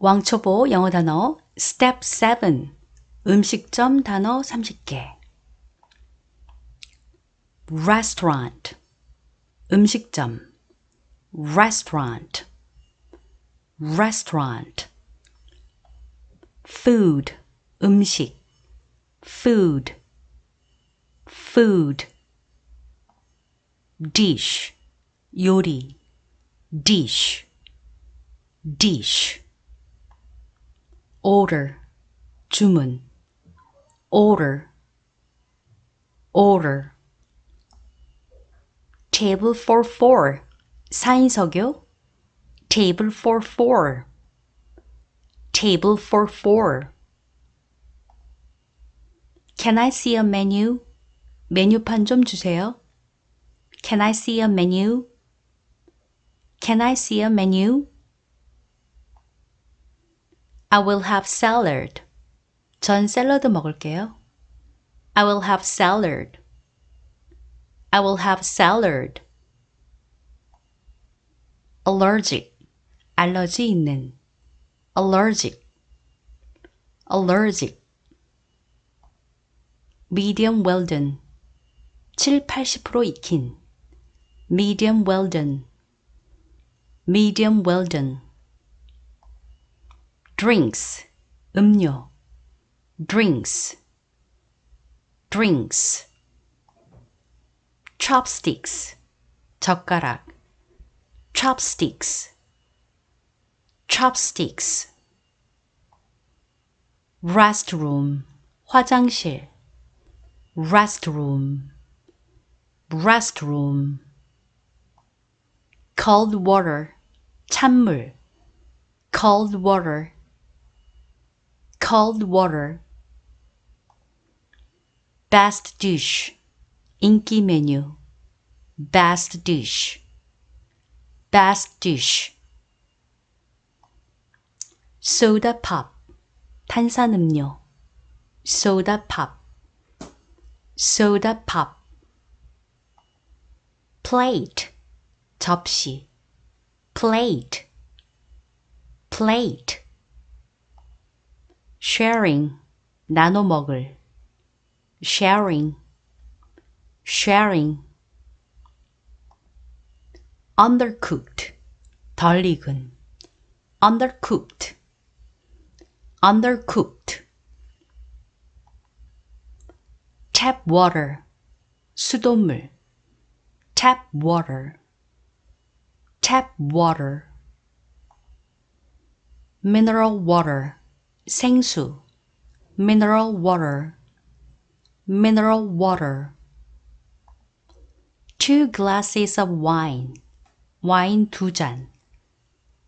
왕초보 영어 단어 step 7 음식점 단어 30개 restaurant 음식점 restaurant restaurant food 음식 food food dish 요리 dish dish order 주문 order order table for four 사인석요 table for four table for four Can I see a menu? 메뉴판 좀 주세요. Can I see a menu? Can I see a menu? I will have salad. 전 샐러드 먹을게요. I will have salad. I will have salad. allergic 알러지 있는 allergic allergic medium well done 7, 80% 익힌 medium well done medium well done drinks 음료 drinks drinks chopsticks 젓가락 chopsticks chopsticks restroom 화장실 restroom restroom cold water 찬물 cold water cold water. Best dish. Inky menu. Best dish. Best dish. soda pop. 탄산음료. soda pop. soda pop. plate. 접시. plate. plate sharing, 나눠 먹을, sharing, sharing. undercooked, 덜 익은, undercooked, undercooked. tap water, 수돗물, tap water, tap water. mineral water, Sengsu, mineral water, mineral water. Two glasses of wine, wine 두 잔.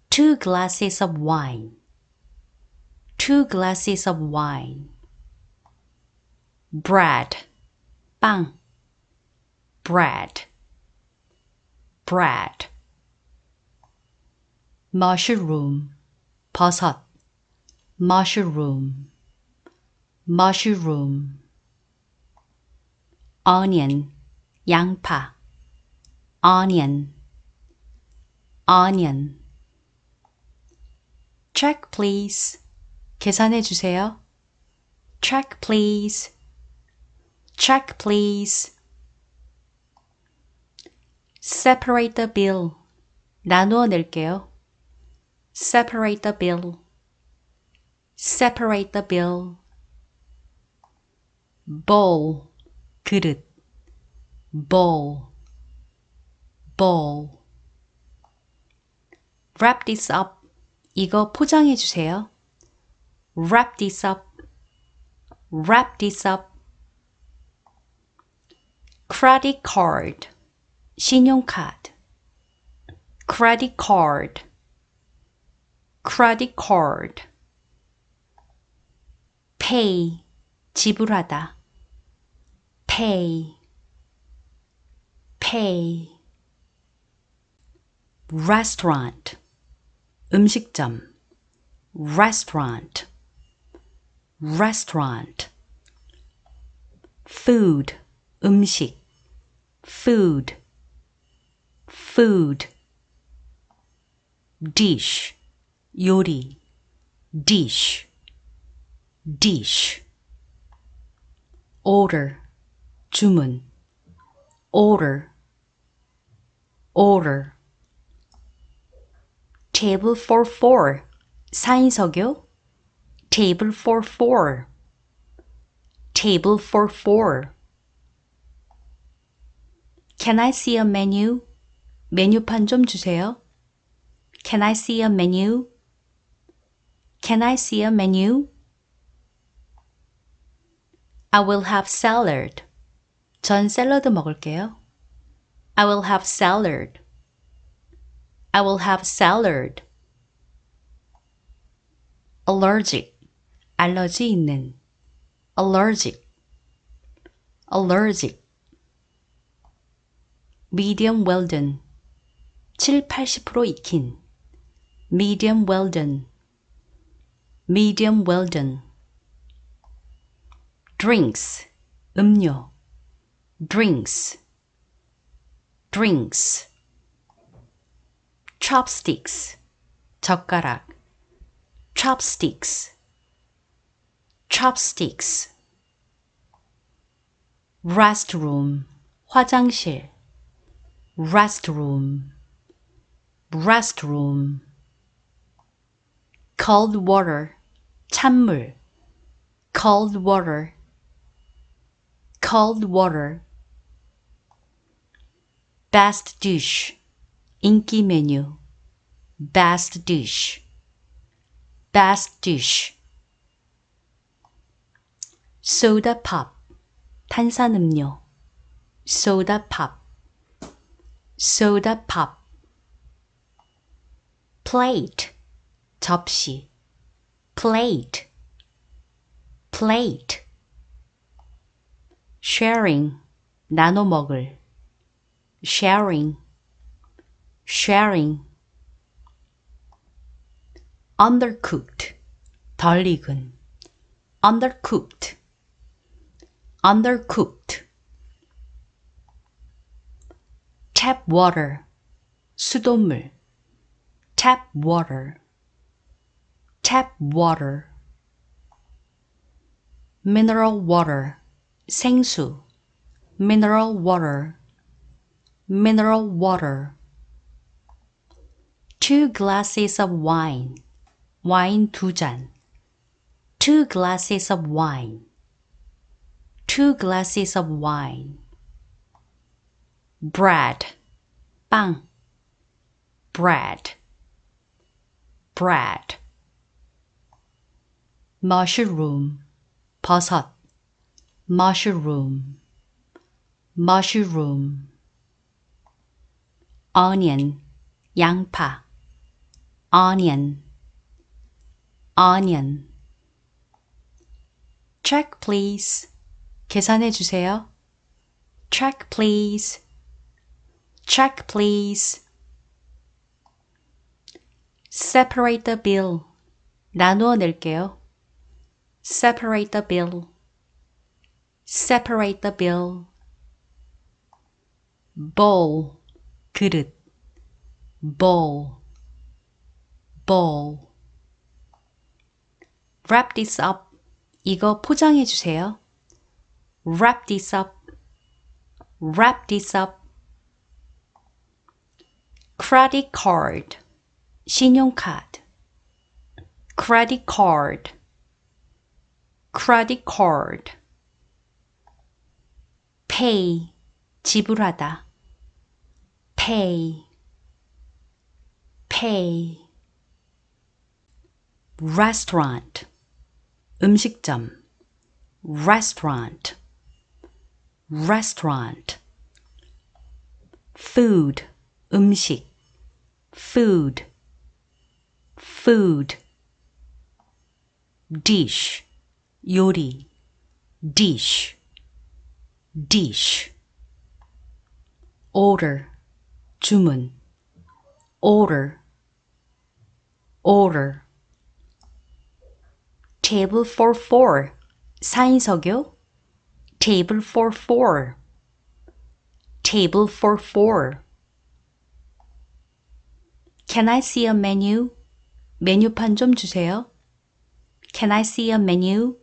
Two glasses of wine. Two glasses of wine. Bread, 빵. Bread, bread. Mushroom, 버섯 mushroom mushroom onion 양파 onion onion check please 계산해 주세요 check please check please separate the bill 나누어 낼게요 separate the bill separate the bill bowl 그릇 bowl bowl wrap this up 이거 포장해 주세요. wrap this up wrap this up credit card 신용카드 credit card credit card pay 지불하다 pay pay restaurant 음식점 restaurant restaurant food 음식 food food dish 요리 dish dish order 주문 order order table for four 사인석요 table for four table for four Can I see a menu? 메뉴판 좀 주세요. Can I see a menu? Can I see a menu? I will have salad. 전 샐러드 먹을게요. I will have salad. I will have salad. allergic 알러지 있는 allergic allergic medium well done 7, 80% 익힌 medium well done medium well done drinks 음료 drinks drinks chopsticks 젓가락 chopsticks chopsticks restroom 화장실 restroom restroom cold water 찬물 cold water cold water. Best dish. Inky menu. Best dish. Best dish. soda pop. 탄산음료. soda pop. soda pop. plate. 접시. plate. plate sharing 나눠 먹을 sharing sharing undercooked 덜 익은 undercooked undercooked tap water 수돗물 tap water tap water mineral water Sengsu, mineral water, mineral water. Two glasses of wine, wine 두 잔. Two glasses of wine. Two glasses of wine. Bread, 빵. Bread. Bread. Mushroom, 버섯 mushroom mushroom onion 양파 onion onion check please 계산해 주세요 check please check please separate the bill 나누어 낼게요 separate the bill separate the bill bowl 그릇 bowl bowl wrap this up 이거 포장해 주세요. wrap this up wrap this up credit card 신용카드 credit card credit card pay 지불하다 pay pay restaurant 음식점 restaurant restaurant food 음식 food food dish 요리 dish dish order 주문 order order table for four 사인석요 table for four table for four Can I see a menu? 메뉴판 좀 주세요. Can I see a menu?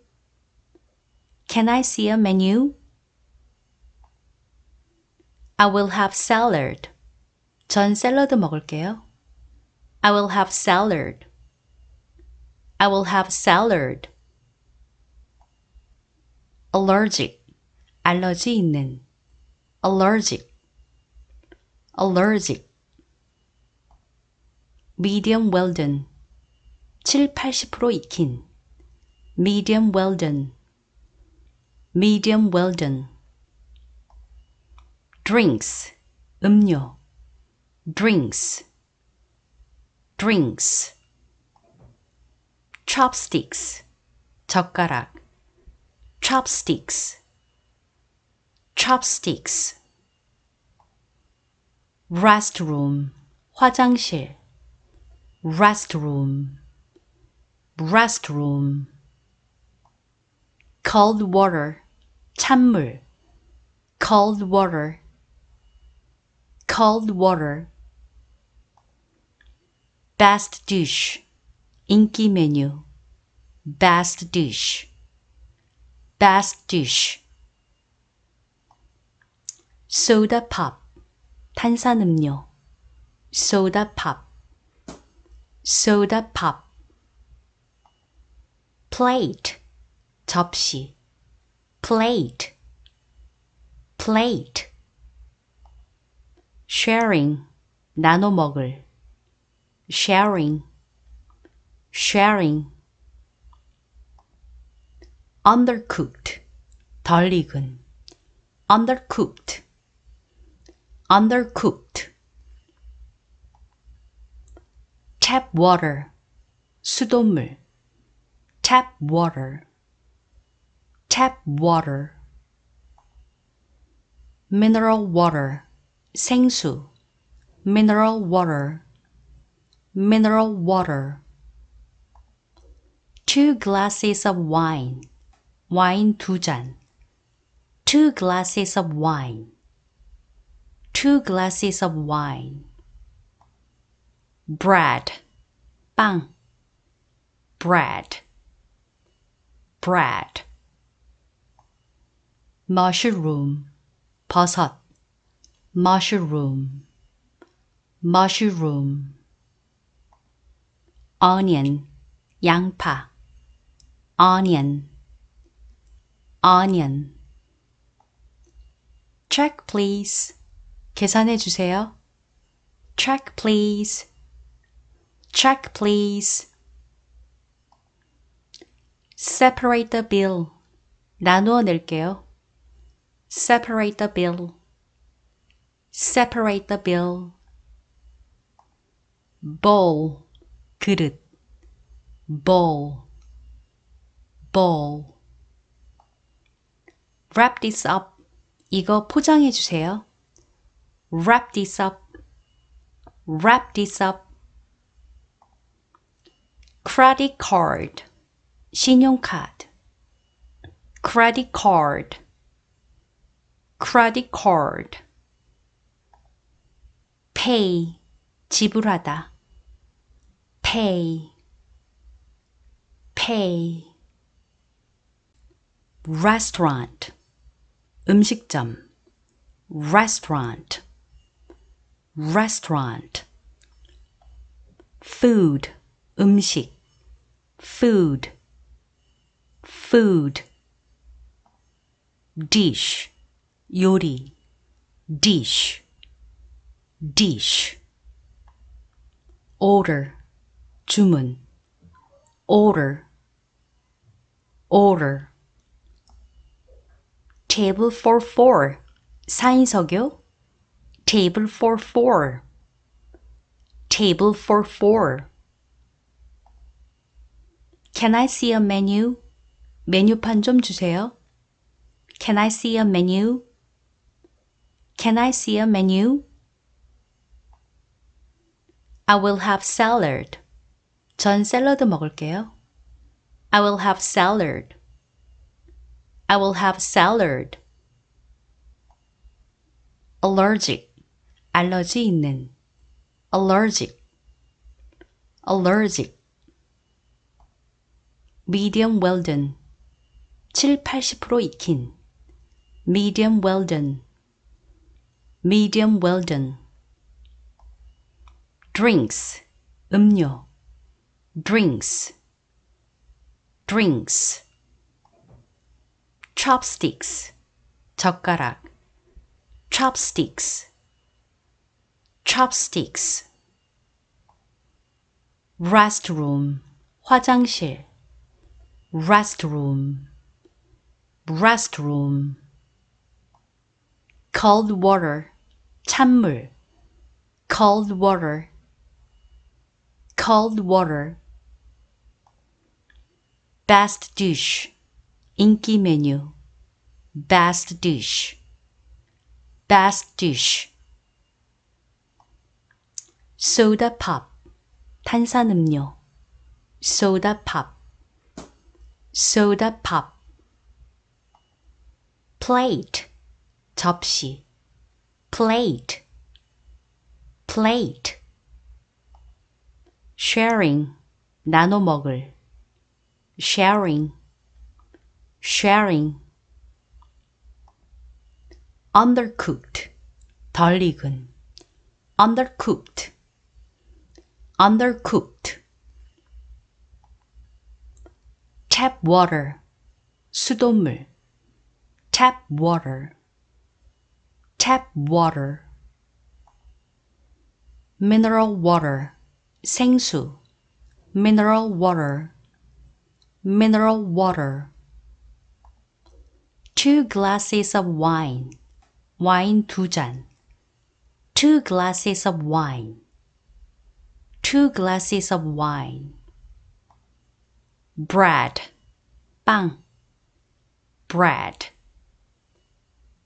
Can I see a menu? I will have salad. 전 샐러드 먹을게요. I will have salad. I will have salad. allergic 알러지 있는 allergic allergic medium well done 7, 80% 익힌 medium well done medium well done drinks 음료 drinks drinks chopsticks 젓가락 chopsticks chopsticks restroom 화장실 restroom restroom cold water 찬물 cold water cold water. Best dish. Inky menu. Best dish. Best dish. Soda pop. 탄산음료. Soda pop. Soda pop. Plate. 접시. Plate. Plate sharing 나눠 먹을 sharing sharing undercooked 덜 익은 undercooked undercooked tap water 수돗물 tap water tap water mineral water Sengsu, mineral water, mineral water. Two glasses of wine, wine 두 잔. Two glasses of wine. Two glasses of wine. Bread, 빵. Bread, bread. Mushroom, 버섯 mushroom mushroom onion 양파 onion onion check please 계산해 주세요 check please check please separate the bill 나누어 낼게요 separate the bill separate the bill, bowl, 그릇, bowl, bowl. wrap this up, 이거 포장해 주세요. wrap this up, wrap this up. credit card, 신용카드, credit card, credit card. pay 지불하다 pay pay restaurant 음식점 restaurant restaurant food 음식 food food dish 요리 dish dish order 주문 order order table for four 사인석요 table for four table for four Can I see a menu? 메뉴판 좀 주세요. Can I see a menu? Can I see a menu? I will have salad. 전 샐러드 먹을게요. I will have salad. I will have salad. allergic 알러지 있는 allergic allergic medium well done 7, 80% 익힌 medium well done medium well done drinks 음료 drinks drinks chopsticks 젓가락 chopsticks chopsticks restroom 화장실 restroom restroom cold water 찬물 cold water cold water. Best dish. Inky menu. Best dish. Best dish. Soda pop. 탄산음료. Soda pop. Soda pop. Plate. 접시. Plate. Plate sharing 나눠 먹을 sharing sharing undercooked 덜 익은 undercooked undercooked tap water 수돗물 tap water tap water mineral water Sengsu, mineral water, mineral water. Two glasses of wine, wine 두 잔. Two glasses of wine. Two glasses of wine. Bread, 빵. Bread,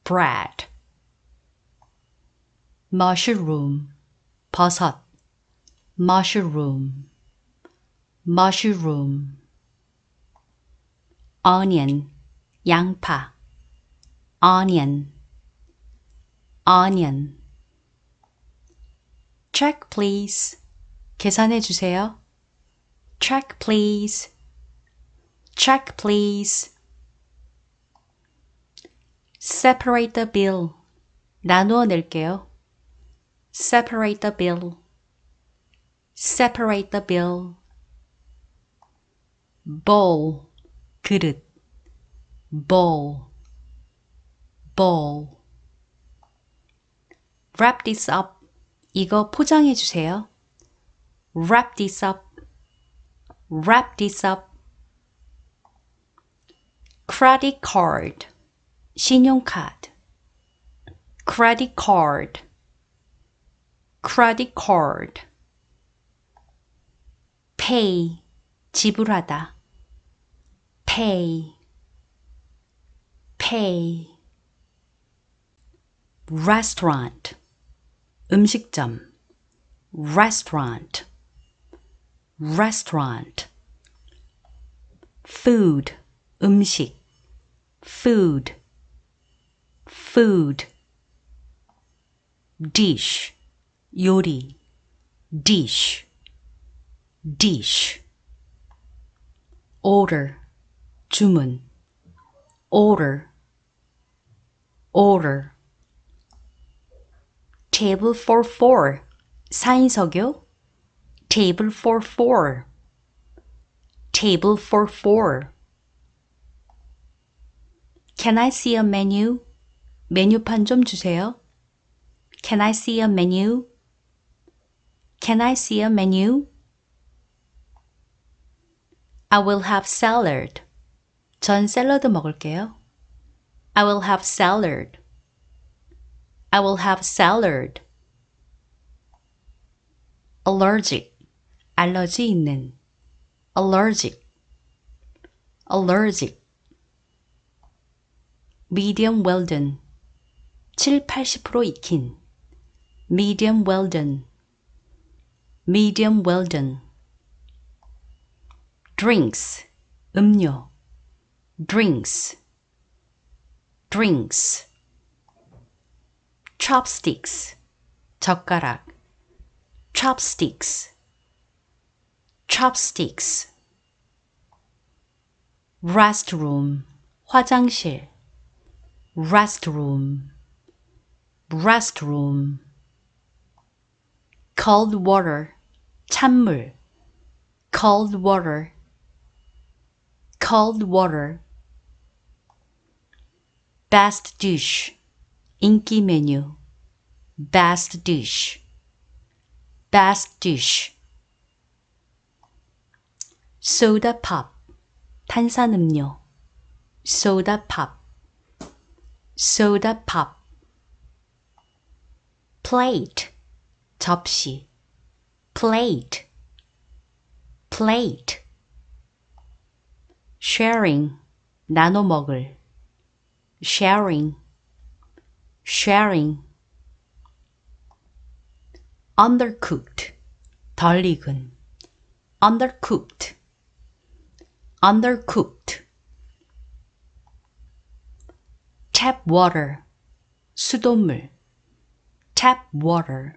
bread. Mushroom, 버섯 mushroom mushroom onion 양파 onion onion check please 계산해 주세요 check please check please separate the bill 나누어 낼게요 separate the bill separate the bill bowl 그릇 bowl bowl wrap this up 이거 포장해 주세요 wrap this up wrap this up credit card 신용카드 credit card credit card pay 지불하다 pay pay restaurant 음식점 restaurant restaurant food 음식 food food dish 요리 dish dish order 주문 order order table for four 사인석요 table for four table for four Can I see a menu? 메뉴판 좀 주세요. Can I see a menu? Can I see a menu? I will have salad. 전 샐러드 먹을게요. I will have salad. I will have salad. allergic 알러지 있는 allergic allergic medium well done 7, 80% 익힌 medium well done medium well done drinks 음료 drinks drinks chopsticks 젓가락 chopsticks chopsticks restroom 화장실 restroom restroom cold water 찬물 cold water cold water. Best dish. Inky menu. Best dish. Best dish. Soda pop. 탄산음료. Soda pop. Soda pop. Plate. 접시. Plate. Plate sharing 나눠 먹을 sharing sharing undercooked 덜 익은 undercooked undercooked tap water 수돗물 tap water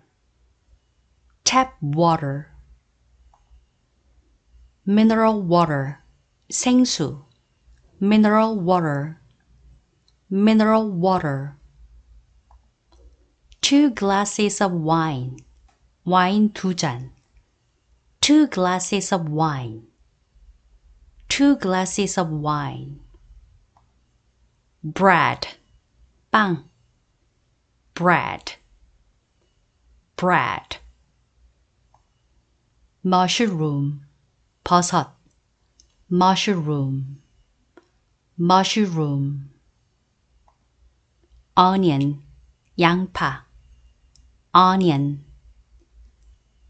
tap water mineral water 생수 mineral water mineral water 2 glasses of wine wine tujan two glasses of wine two glasses of wine bread 빵 bread bread mushroom 버섯 mushroom mushroom onion 양파 onion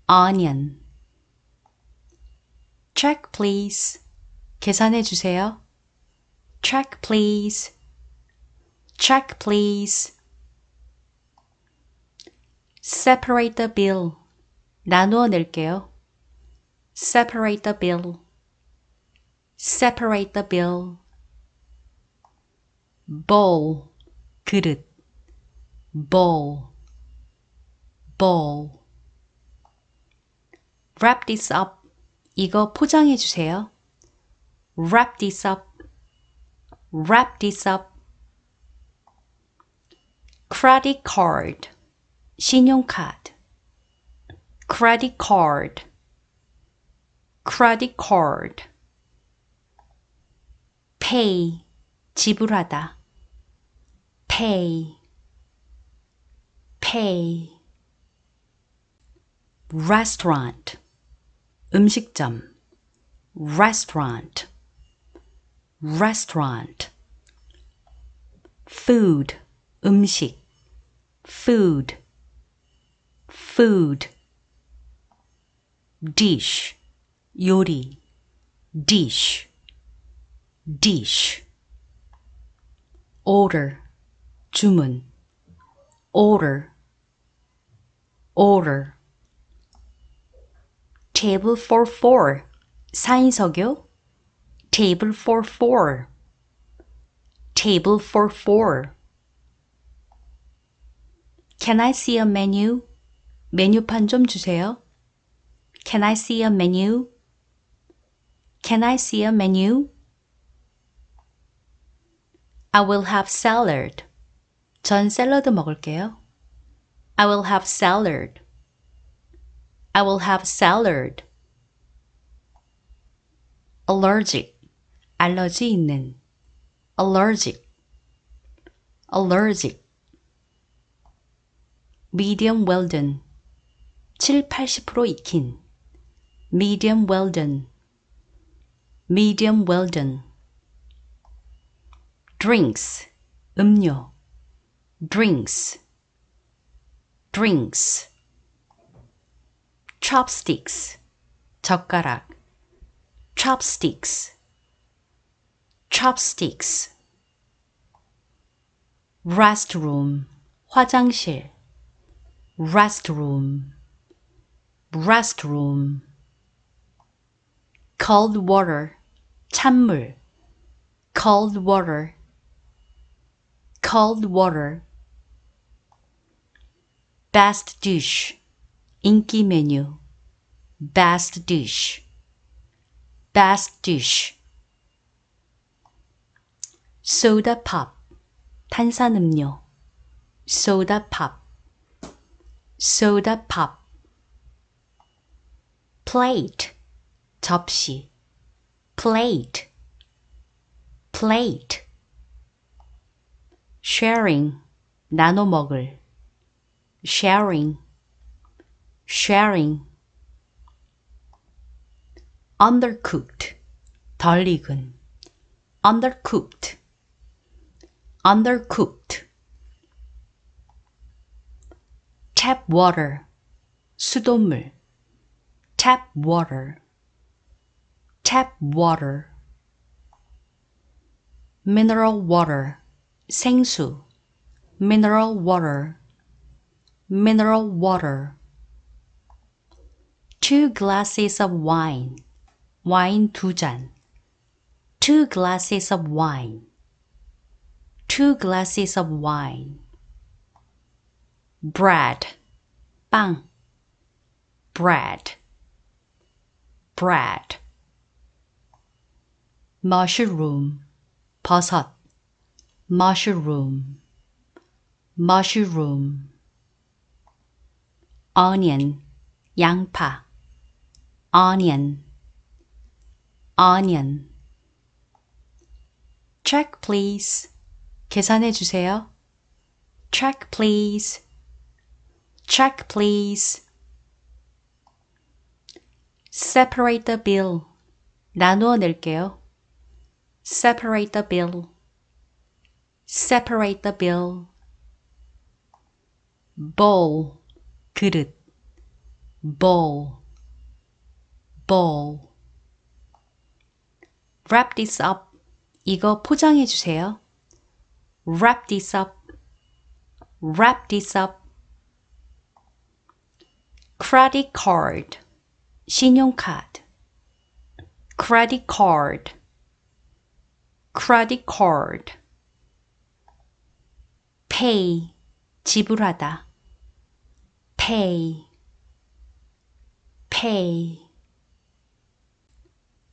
onion check please 계산해 주세요 check please check please separate the bill 나누어 낼게요 separate the bill separate the bill bowl 그릇 bowl bowl wrap this up 이거 포장해 주세요. wrap this up wrap this up credit card 신용카드 credit card credit card pay 지불하다 pay pay restaurant 음식점 restaurant restaurant food 음식 food food dish 요리 dish dish order 주문 order order table for four 사인석요 table for four table for four Can I see a menu? 메뉴판 좀 주세요. Can I see a menu? Can I see a menu? I will have salad. 전 샐러드 먹을게요. I will have salad. I will have salad. allergic 알러지 있는 allergic allergic medium well done 7, 80% 익힌 medium well done medium well done drinks 음료 drinks drinks chopsticks 젓가락 chopsticks chopsticks restroom 화장실 restroom restroom cold water 찬물 cold water cold water. Best dish, Inky menu. Best dish, best dish. Soda pop, 탄산음료. Soda pop, soda pop. Plate, 접시. Plate, plate sharing 나눠 먹을 sharing sharing undercooked 덜 익은 undercooked undercooked tap water 수돗물 tap water tap water mineral water 생수 mineral water mineral water 2 glasses of wine wine tujan two glasses of wine two glasses of wine bread 빵 bread bread mushroom 버섯 mushroom mushroom onion 양파 onion onion check please 계산해 주세요 check please check please separate the bill 나누어 낼게요 separate the bill separate the bill bowl 그릇 bowl bowl wrap this up 이거 포장해 주세요 wrap this up wrap this up credit card 신용카드 credit card credit card pay 지불하다 pay pay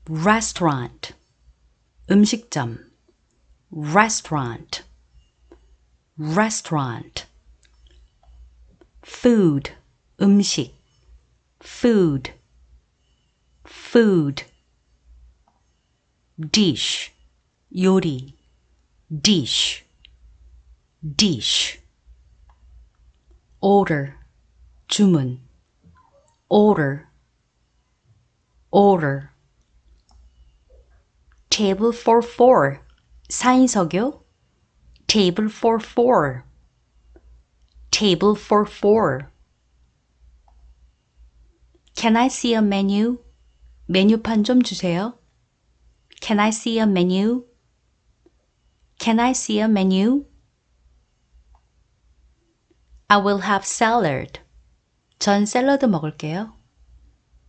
restaurant 음식점 restaurant restaurant food 음식 food food dish 요리 dish dish order 주문 order order table for four 사인석요 table for four table for four Can I see a menu? 메뉴판 좀 주세요. Can I see a menu? Can I see a menu? I will have salad. 전 샐러드 먹을게요.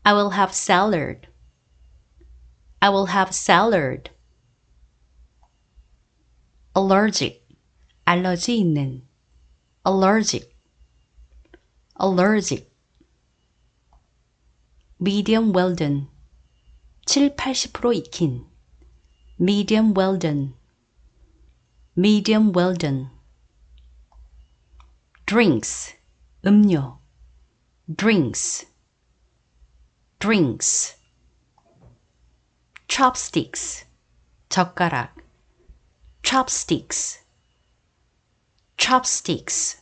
I will have salad. I will have salad. allergic 알러지 있는 allergic allergic medium well done 7, 80% 익힌 medium well done medium well done drinks 음료 drinks drinks chopsticks 젓가락 chopsticks chopsticks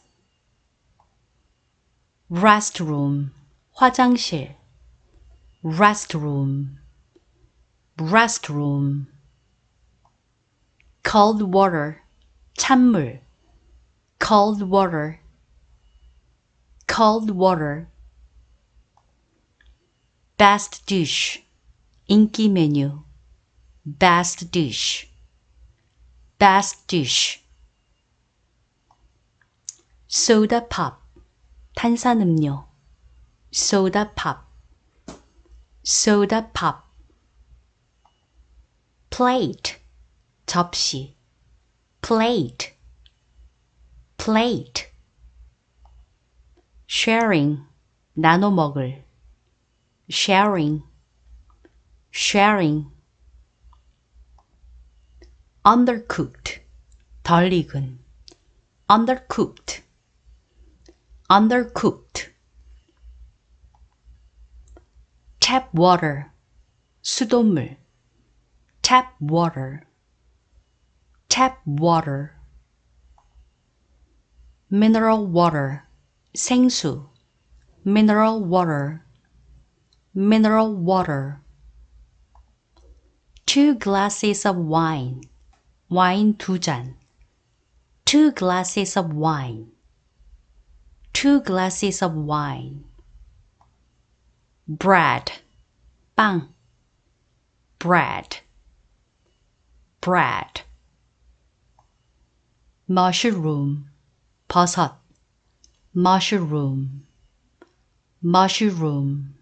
restroom 화장실 restroom restroom cold water 찬물 cold water cold water. Best dish. 인기 메뉴. Best dish. Best dish. Soda pop. 탄산음료. Soda pop. Soda pop. Plate. 접시. Plate. Plate sharing 나눠 먹을 sharing sharing undercooked 덜 익은 undercooked undercooked tap water 수돗물 tap water tap water mineral water 생수 mineral water mineral water 2 glasses of wine wine tujan two glasses of wine two glasses of wine bread 빵 bread bread mushroom 버섯 mushroom mushroom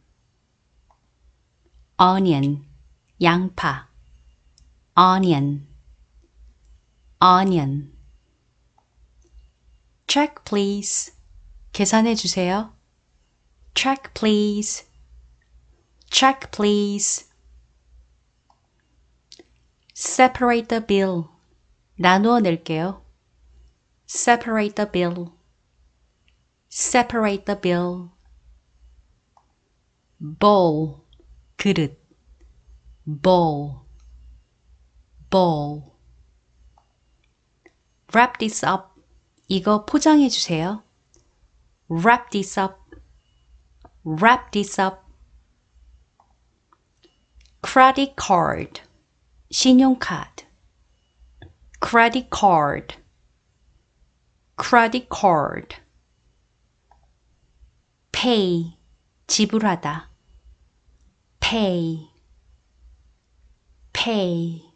onion 양파 onion onion check please 계산해 주세요 check please check please separate the bill 나누어 낼게요 separate the bill separate the bill bowl 그릇 bowl bowl wrap this up 이거 포장해 주세요 wrap this up wrap this up credit card 신용카드 credit card credit card pay 지불하다 pay pay